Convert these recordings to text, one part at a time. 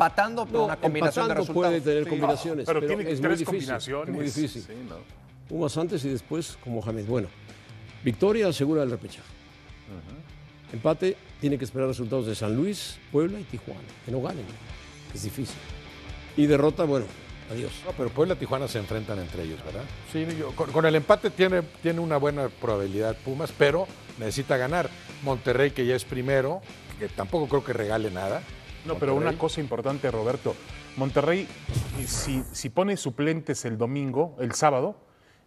empatando una combinación de resultados. puede tener combinaciones, pero, es muy difícil, muy difícil. Sí, antes y después como James. Bueno, victoria asegura el repechaje. Empate tiene que esperar resultados de San Luis, Puebla y Tijuana, que no ganen, es difícil. Y derrota, bueno, adiós. No, pero Puebla y Tijuana se enfrentan entre ellos, ¿verdad? Sí, con, el empate tiene, tiene una buena probabilidad Pumas, pero necesita ganar. Monterrey, que ya es primero, que tampoco creo que regale nada. No, pero una cosa importante, Roberto. Monterrey, eh, si, si pone suplentes el domingo, el sábado,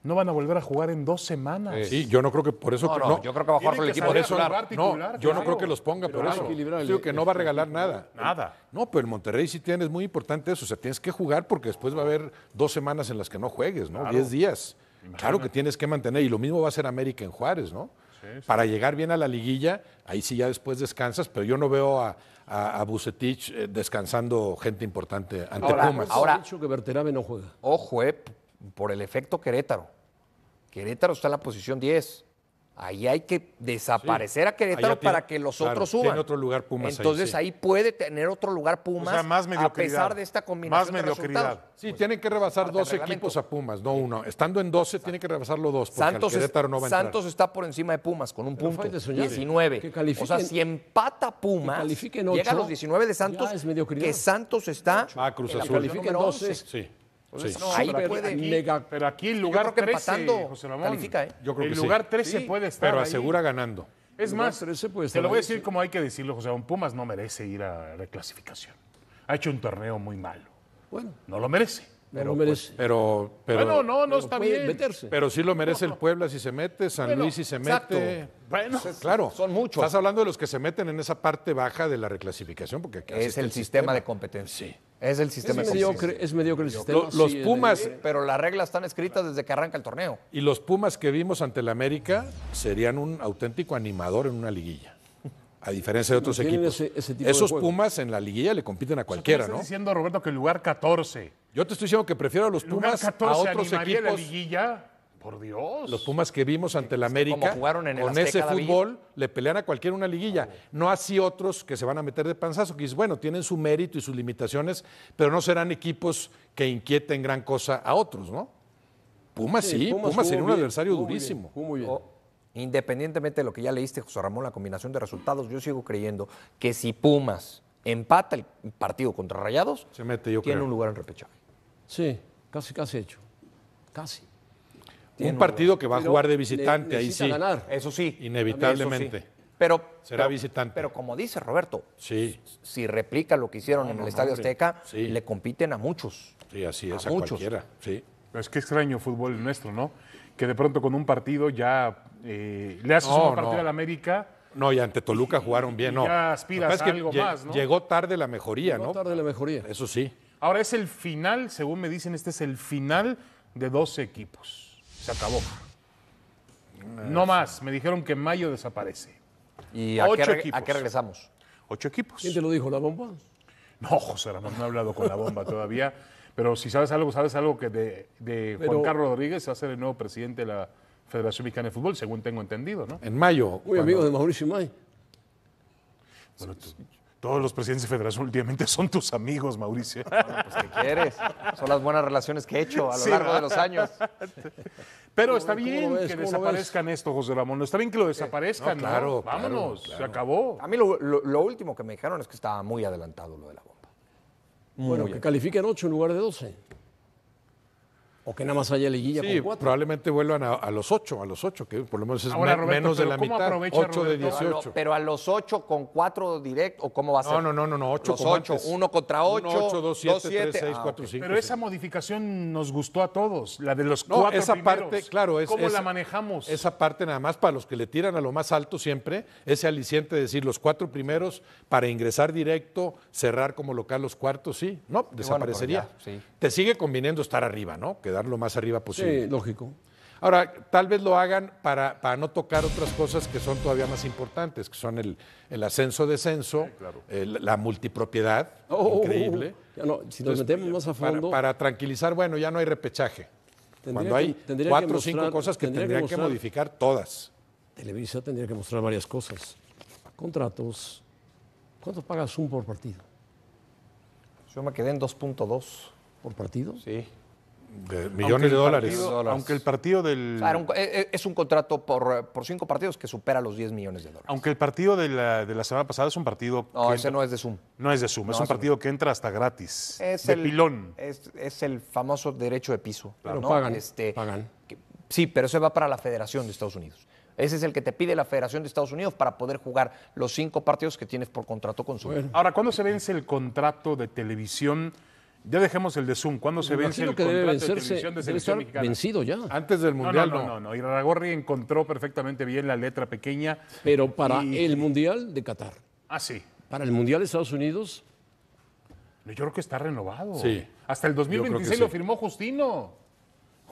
no van a volver a jugar en dos semanas. sí, yo no creo que por eso. No, yo creo que va a jugar el equipo. no, yo no creo que los ponga por eso. que no va a regalar nada. Nada. No, pero el Monterrey sí tiene, es muy importante eso. O sea, tienes que jugar porque después va a haber dos semanas en las que no juegues, ¿no? Diez días. Claro que tienes que mantener. Y lo mismo va a ser América en Juárez, ¿no? para llegar bien a la liguilla, ahí sí ya después descansas, pero yo no veo a, a, Bucetich eh, descansando gente importante ante Pumas. Ahora, dicho que no juega. Ojo, eh, por el efecto Querétaro. Querétaro está en la posición 10. Ahí hay que desaparecer a Querétaro para que los otros suban. Tiene otro lugar Pumas Entonces ahí, puede tener otro lugar Pumas o más a pesar de esta combinación. Más mediocridad. sí, tiene pues, tienen que rebasar dos equipos a Pumas, no uno. Estando en 12, tiene tienen que los dos. Porque Santos, Querétaro no va Santos está por encima de Pumas con un punto. De 19. o sea, si empata Pumas, llega a los 19 de Santos, que Santos está. Ah, Cruz Azul. la 12. Sí ahí pero, puede, aquí, pero aquí el lugar ¿eh? yo el lugar 13 se puede estar. Pero asegura ganando. Es más, te lo voy a decir como hay que decirlo, José Ramón. Pumas no merece ir a reclasificación. Ha hecho un torneo muy malo. Bueno. No lo merece. Pues, pero, pero, ah, está bien. Meterse. Pero sí lo merece el Puebla si se mete, San Luis si se mete. Bueno, claro. Son muchos. Estás hablando de los que se meten en esa parte baja de la reclasificación, porque es el, sistema, de competencia. Es el sistema de competencia. es mediocre el sistema. los Pumas. Pero las reglas están escritas desde que arranca el torneo. Y los Pumas que vimos ante la América serían un auténtico animador en una liguilla. A diferencia de otros equipos. Esos Pumas en la liguilla le compiten a cualquiera, ¿no? Estás diciendo, Roberto, que el lugar 14. Yo te estoy diciendo que prefiero a los Pumas a otros equipos. La liguilla? Por Dios. Los Pumas que vimos ante el América, jugaron en con ese fútbol, le pelean a cualquiera una liguilla. Ah, no así otros que se van a meter de panzazo, que bueno, tienen su mérito y sus limitaciones, pero no serán equipos que inquieten gran cosa a otros, ¿no? Pumas sí, Pumas, sería un adversario durísimo. muy independientemente de lo que ya leíste, José Ramón, la combinación de resultados, yo sigo creyendo que si Pumas empata el partido contra Rayados, Se mete, yo tiene un lugar en repechaje. Sí, casi, casi hecho. Casi. un partido que va a jugar de visitante, ahí sí. Eso sí. Inevitablemente. Pero, Será visitante. Pero como dice Roberto, sí. si replica lo que hicieron ah, en el Estadio Azteca, le compiten a muchos. Sí, así es, a, cualquiera. Es que extraño fútbol nuestro, ¿no? que de pronto con un partido ya eh, le haces una partida al América. No, y ante Toluca jugaron bien, no. Ya aspiras a algo más, ¿no? Llegó tarde la mejoría, ¿no? Llegó tarde la mejoría. Eso sí. Ahora es el final, según me dicen, este es el final de 12 equipos. Se acabó. No eh, más. Me dijeron que en mayo desaparece. ¿Y a, qué, a qué regresamos? Ocho equipos. ¿Quién te lo dijo, la bomba? No, José Ramón, no he hablado con la bomba todavía. Pero si sabes algo, sabes algo que de, Juan Carlos Rodríguez va a ser el nuevo presidente de la Federación Mexicana de Fútbol, según tengo entendido, ¿no? En mayo. Muy amigo de Mauricio May. Bueno, todos los presidentes de federación últimamente son tus amigos, Mauricio. Bueno, pues, ¿qué quieres? Son las buenas relaciones que he hecho a lo largo de los años. Pero está bien que desaparezcan esto, José Ramón. Está bien que lo desaparezcan. No, claro, Vámonos, se acabó. A mí lo, último que me dijeron es que estaba muy adelantado lo de la bomba bueno, que califiquen 8 en lugar de 12. O que nada más haya liguilla sí, probablemente vuelvan a, los ocho, a los ocho, que por lo menos es menos de la mitad, ocho de 18. Pero a los ocho con cuatro directo, ¿o cómo va a ser? No, no, no, no, ocho ocho, uno contra ocho, dos, siete, Tres, seis, ah, cuatro, cinco. Pero esa modificación nos gustó a todos, la de los cuatro esa parte, claro. Es, ¿Cómo la manejamos? Esa parte nada más para los que le tiran a lo más alto siempre, ese aliciente de decir los cuatro primeros para ingresar directo, cerrar como local los cuartos, sí, no, pues desaparecería. Te sigue conviniendo estar arriba, ¿no? dar lo más arriba posible. lógico. Ahora, tal vez lo hagan para, no tocar otras cosas que son todavía más importantes, que son el, el ascenso-descenso, la multipropiedad, oh, oh, oh, increíble. si nos metemos más a fondo. Para, tranquilizar, bueno, ya no hay repechaje. Cuando hay cuatro o cinco cosas que tendrían que, modificar todas. Televisa tendría que mostrar varias cosas. Contratos. ¿Cuánto pagas un por partido? Yo me quedé en 2.2. ¿Por partido? Sí. De millones de dólares. Aunque el partido del. Eh, eh, es un contrato eh, por, cinco partidos que supera los 10 millones de dólares. Aunque el partido de la, semana pasada es un partido. No, ese no es de Zoom. No es de Zoom, es un partido que entra hasta gratis. Es el, pilón. Es, el famoso derecho de piso. Claro, ¿no? pagan. Este, sí, pero eso va para la Federación de Estados Unidos. Ese es el que te pide la Federación de Estados Unidos para poder jugar los cinco partidos que tienes por contrato con Zoom. Ahora, ¿cuándo se vence el contrato de televisión? Ya dejemos el de Zoom. ¿Cuándo se vence el contrato debe vencerse, de televisión de selección debe vencido ya. Antes del Mundial. No, no, no. no, encontró perfectamente bien la letra pequeña. Pero para el Mundial de Qatar. Ah, sí. Para el Mundial de Estados Unidos. Yo creo que está renovado. Sí. Hasta el 2026 lo firmó Justino.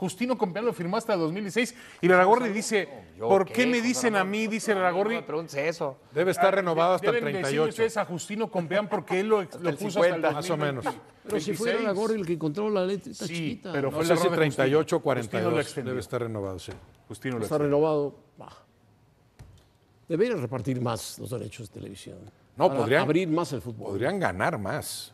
Justino Compeán lo firmó hasta el 2006 y Laragorri dice, ¿por qué, me dicen a mí? Dice Laragorri. No eso. Debe estar ah, renovado hasta el 38. ustedes a Justino Compeán porque él lo, puso hasta más o menos. Pero si fue Laragorri el que encontró la letra, está sí, chiquita. pero fue el 38 o 42. Debe estar renovado, sí. Justino lo Está renovado. Debería repartir más los derechos de televisión. No, podrían. Abrir más el fútbol. Podrían ganar más.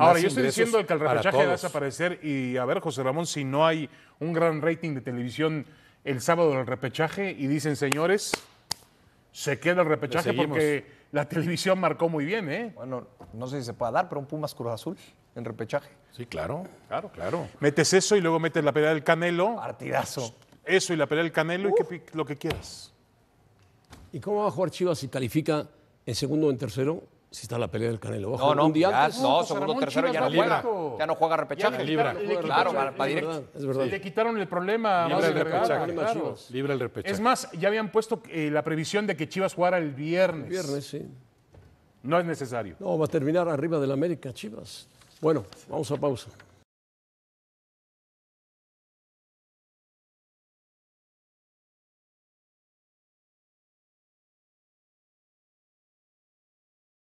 Ahora, yo estoy diciendo que el repechaje va a desaparecer y a ver, José Ramón, si no hay un gran rating de televisión el sábado el repechaje y dicen, señores, se queda el repechaje porque la televisión marcó muy bien, ¿eh? Bueno, no sé si se puede dar, pero un Pumas Cruz Azul en repechaje. Sí, claro, claro, claro. Metes eso y luego metes la pelea del Canelo. Partidazo. Eso y la pelea del Canelo y lo que quieras. ¿Y cómo va a jugar Chivas si califica en segundo o en tercero? Si está la pelea del Canelo. Ojo, no, no, un día no, segundo, tercero ya no juega. Ya no juega repechaje. libra. claro, para, directo. es verdad. Le quitaron el problema. Libra el repechaje. Libra el repechaje. Es más, ya habían puesto eh, la previsión de que Chivas jugara el viernes. El viernes, sí. No es necesario. No, va a terminar arriba del América, Chivas. Bueno, vamos a pausa.